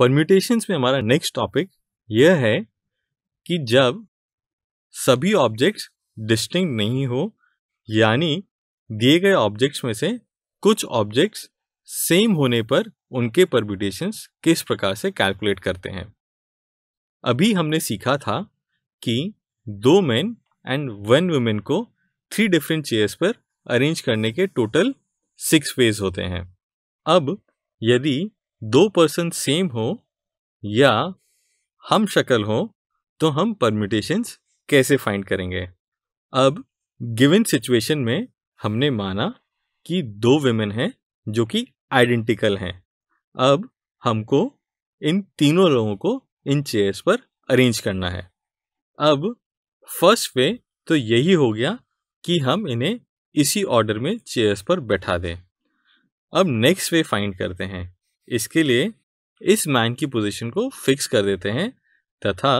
permutations में हमारा next topic यह है कि जब सभी ऑब्जेक्ट्स डिस्टिंग नहीं हो यानी दिए गए ऑब्जेक्ट्स में से कुछ ऑब्जेक्ट्स सेम होने पर उनके परम्यूटेशंस किस प्रकार से कैलकुलेट करते हैं अभी हमने सीखा था कि दो मेन एंड वन वुमेन को थ्री डिफरेंट चेयर्स पर अरेंज करने के टोटल सिक्स फेज होते हैं अब यदि दो पर्सन सेम हो या हम शक्ल हो तो हम परमिटेशंस कैसे फाइंड करेंगे अब गिवन सिचुएशन में हमने माना कि दो वेमेन हैं जो कि आइडेंटिकल हैं अब हमको इन तीनों लोगों को इन चेयर्स पर अरेंज करना है अब फर्स्ट वे तो यही हो गया कि हम इन्हें इसी ऑर्डर में चेयर्स पर बैठा दें अब नेक्स्ट वे फाइंड करते हैं इसके लिए इस मैन की पोजीशन को फिक्स कर देते हैं तथा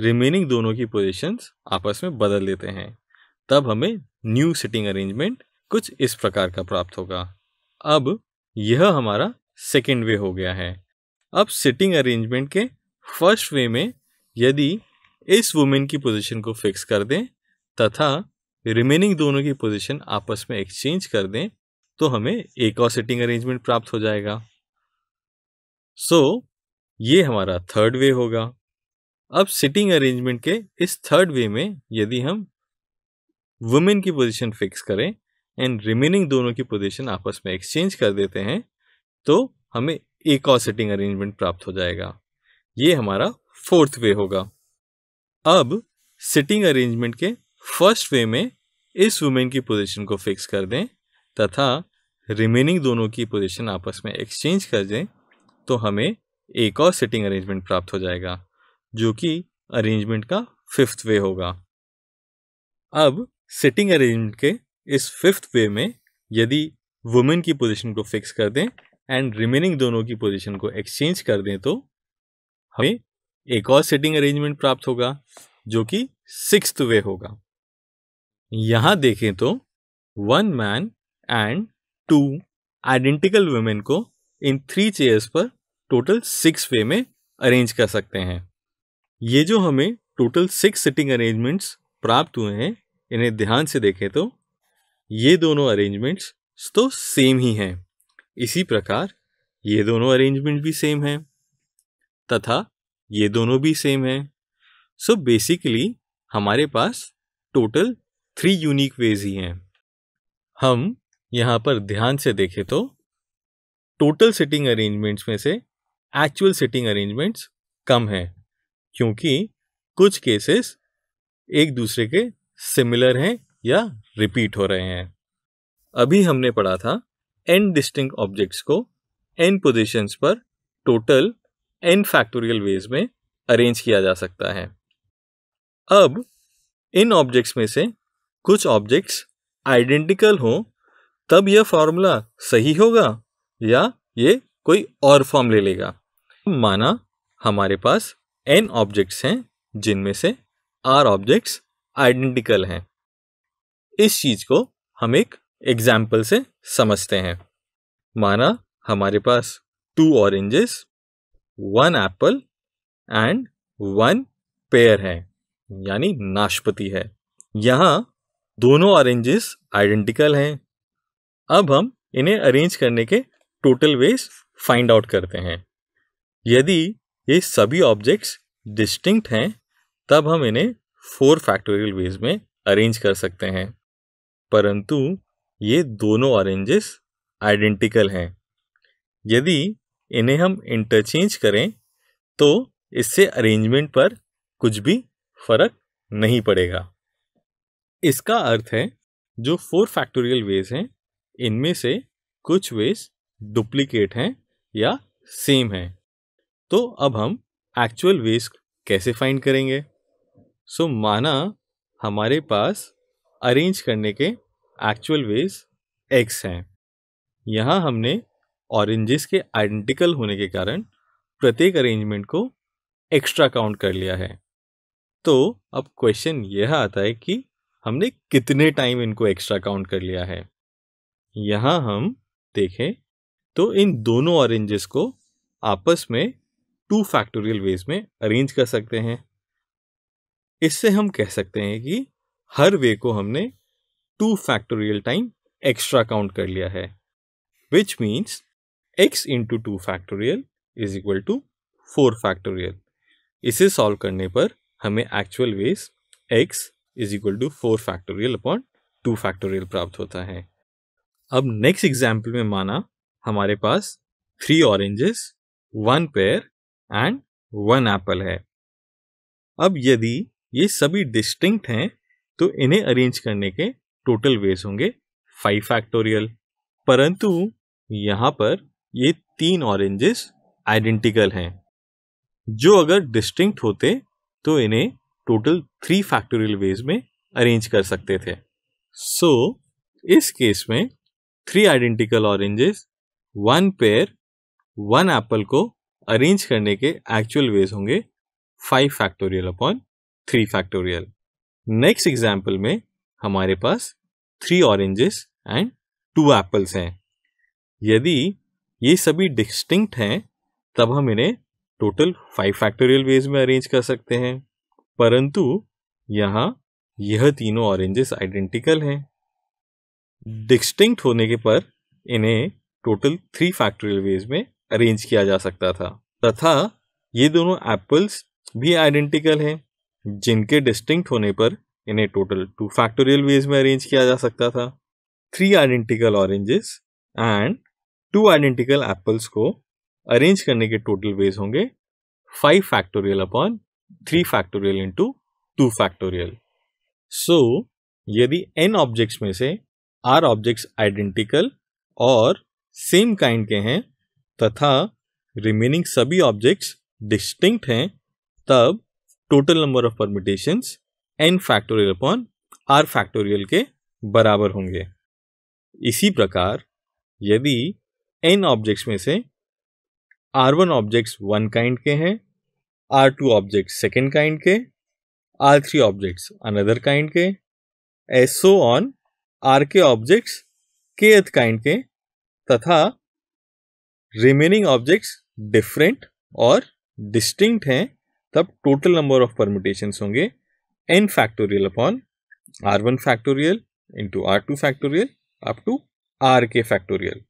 रिमेनिंग दोनों की पोजीशंस आपस में बदल देते हैं तब हमें न्यू सिटिंग अरेंजमेंट कुछ इस प्रकार का प्राप्त होगा अब यह हमारा सेकेंड वे हो गया है अब सिटिंग अरेंजमेंट के फर्स्ट वे में यदि इस वुमेन की पोजीशन को फिक्स कर दें तथा रिमेनिंग दोनों की पोजीशन आपस में एक्सचेंज कर दें तो हमें एक और सिटिंग अरेंजमेंट प्राप्त हो जाएगा सो so, ये हमारा थर्ड वे होगा अब सिटिंग अरेंजमेंट के इस थर्ड वे में यदि हम वुमेन की पोजीशन फिक्स करें एंड रिमेनिंग दोनों की पोजीशन आपस में एक्सचेंज कर देते हैं तो हमें एक और सिटिंग अरेंजमेंट प्राप्त हो जाएगा ये हमारा फोर्थ वे होगा अब सिटिंग अरेंजमेंट के फर्स्ट वे में इस वुमेन की पोजीशन को फिक्स कर दें तथा रिमेनिंग दोनों की पोजीशन आपस में एक्सचेंज कर दें तो हमें एक और सिटिंग अरेंजमेंट प्राप्त हो जाएगा जो कि अरेंजमेंट का फिफ्थ वे होगा अब सिटिंग अरेंजमेंट के इस फिफ्थ वे में यदि वुमेन की पोजीशन को फिक्स कर दें एंड रिमेनिंग दोनों की पोजीशन को एक्सचेंज कर दें तो हमें एक और सिटिंग अरेंजमेंट प्राप्त होगा जो कि सिक्स वे होगा यहां देखें तो one man and two identical women को इन थ्री चेयर्स पर टोटल सिक्स वे में अरेंज कर सकते हैं ये जो हमें टोटल सिक्स सिटिंग अरेंजमेंट्स प्राप्त हुए हैं इन्हें ध्यान से देखें तो ये दोनों अरेंजमेंट्स तो सेम ही हैं इसी प्रकार ये दोनों अरेंजमेंट भी सेम हैं तथा ये दोनों भी सेम हैं सो so बेसिकली हमारे पास टोटल थ्री यूनिक वेज ही हैं हम यहाँ पर ध्यान से देखें तो टोटल सिटिंग अरेंजमेंट्स में से एक्चुअल सिटिंग अरेंजमेंट्स कम हैं क्योंकि कुछ केसेस एक दूसरे के सिमिलर हैं या रिपीट हो रहे हैं अभी हमने पढ़ा था एन डिस्टिंग ऑब्जेक्ट्स को एन पोजिशंस पर टोटल एन फैक्टोरियल वेज में अरेंज किया जा सकता है अब इन ऑब्जेक्ट्स में से कुछ ऑब्जेक्ट्स आइडेंटिकल हो तब यह फॉर्मूला सही होगा या ये कोई और फॉर्म ले लेगा माना हमारे पास एन ऑब्जेक्ट्स हैं जिनमें से आर ऑब्जेक्ट्स आइडेंटिकल हैं इस चीज़ को हम एक एग्जाम्पल से समझते हैं माना हमारे पास two oranges one apple and one pear है यानी नाशपति है यहां दोनों ऑरेंजेस आइडेंटिकल हैं अब हम इन्हें अरेंज करने के टोटल वेज फाइंड आउट करते हैं यदि ये सभी ऑब्जेक्ट्स डिस्टिंक्ट हैं तब हम इन्हें फोर फैक्टोरियल वेज में अरेंज कर सकते हैं परंतु ये दोनों ऑरेंजेस आइडेंटिकल हैं यदि इन्हें हम इंटरचेंज करें तो इससे अरेंजमेंट पर कुछ भी फर्क नहीं पड़ेगा इसका अर्थ है जो फोर फैक्टोरियल वेज हैं इनमें से कुछ वेज डुप्लीकेट हैं या सेम हैं तो अब हम एक्चुअल वेस्ट कैसे फाइंड करेंगे सो so, माना हमारे पास अरेंज करने के एक्चुअल वेज एक्स हैं यहाँ हमने ऑरेंजेस के आइडेंटिकल होने के कारण प्रत्येक अरेंजमेंट को एक्स्ट्रा काउंट कर लिया है तो अब क्वेश्चन यह आता है कि हमने कितने टाइम इनको एक्स्ट्रा काउंट कर लिया है यहाँ हम देखें तो इन दोनों ऑरेंजेस को आपस में टू फैक्टोरियल वेज में अरेंज कर सकते हैं इससे हम कह सकते हैं कि हर वे को हमने two factorial time extra count कर लिया है which means x into two factorial is equal to four factorial इसे सॉल्व करने पर हमें actual ways x is equal to four factorial upon two factorial प्राप्त होता है अब नेक्स्ट एग्जाम्पल में माना हमारे पास three oranges one pear and one apple है अब यदि ये सभी डिस्टिंक्ट हैं तो इन्हें अरेंज करने के टोटल वेज होंगे फाइव फैक्टोरियल परंतु यहाँ पर ये तीन ऑरेंजेस आइडेंटिकल हैं जो अगर डिस्टिंक्ट होते तो इन्हें टोटल थ्री फैक्टोरियल वेज में अरेंज कर सकते थे सो so, इस केस में three identical oranges one pear one apple को अरेंज करने के एक्चुअल वेज होंगे five factorial upon three factorial next example में हमारे पास three oranges and two apples हैं यदि ये सभी डिस्टिंक्ट हैं तब हम इन्हें टोटल फाइव फैक्टोरियल वेज में अरेंज कर सकते हैं परंतु यहाँ यह तीनों ऑरेंजेस आइडेंटिकल हैं डिस्टिंक्ट होने के पर इन्हें टोटल थ्री फैक्टोरियल वेज में अरेंज किया जा सकता था तथा ये दोनों एप्पल्स भी आइडेंटिकल हैं जिनके डिस्टिंक्ट होने पर इन्हें टोटल टू फैक्टोरियल वेज में अरेंज किया जा सकता था three identical oranges and two identical apples को अरेंज करने के टोटल वेज होंगे five factorial upon three factorial into two factorial so यदि एन ऑब्जेक्ट्स में से आर ऑब्जेक्ट्स आइडेंटिकल और सेम काइंड के हैं तथा रिमेनिंग सभी ऑब्जेक्ट्स डिस्टिंक्ट हैं तब total number of permutations n factorial upon r factorial के बराबर होंगे इसी प्रकार यदि एन ऑब्जेक्ट्स में से r one objects one kind के हैं r two objects second kind के r three objects another kind के so on r k objects के काइंड के तथा रिमेनिंग ऑब्जेक्ट्स डिफरेंट और डिस्टिंक्ट हैं तब टोटल नंबर ऑफ परमिटेशन होंगे n factorial upon r one factorial into r two factorial up to r k factorial